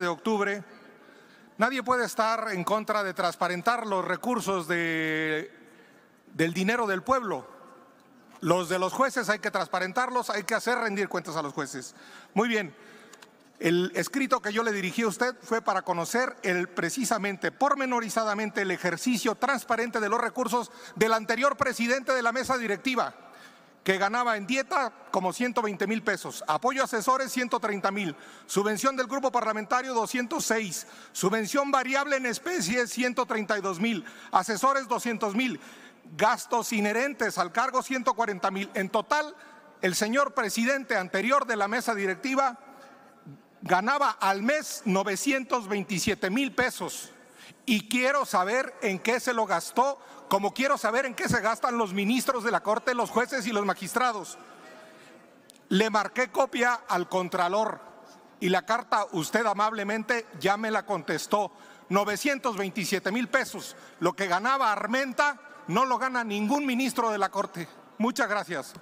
de octubre, nadie puede estar en contra de transparentar los recursos de, del dinero del pueblo. Los de los jueces hay que transparentarlos, hay que hacer rendir cuentas a los jueces. Muy bien, el escrito que yo le dirigí a usted fue para conocer el, precisamente, pormenorizadamente, el ejercicio transparente de los recursos del anterior presidente de la mesa directiva que ganaba en dieta como 120 mil pesos, apoyo a asesores 130 mil, subvención del grupo parlamentario 206, subvención variable en especie 132 mil, asesores 200 mil, gastos inherentes al cargo 140 mil. En total, el señor presidente anterior de la mesa directiva ganaba al mes 927 mil pesos y quiero saber en qué se lo gastó, como quiero saber en qué se gastan los ministros de la Corte, los jueces y los magistrados. Le marqué copia al Contralor y la carta usted amablemente ya me la contestó. 927 mil pesos. Lo que ganaba Armenta no lo gana ningún ministro de la Corte. Muchas gracias.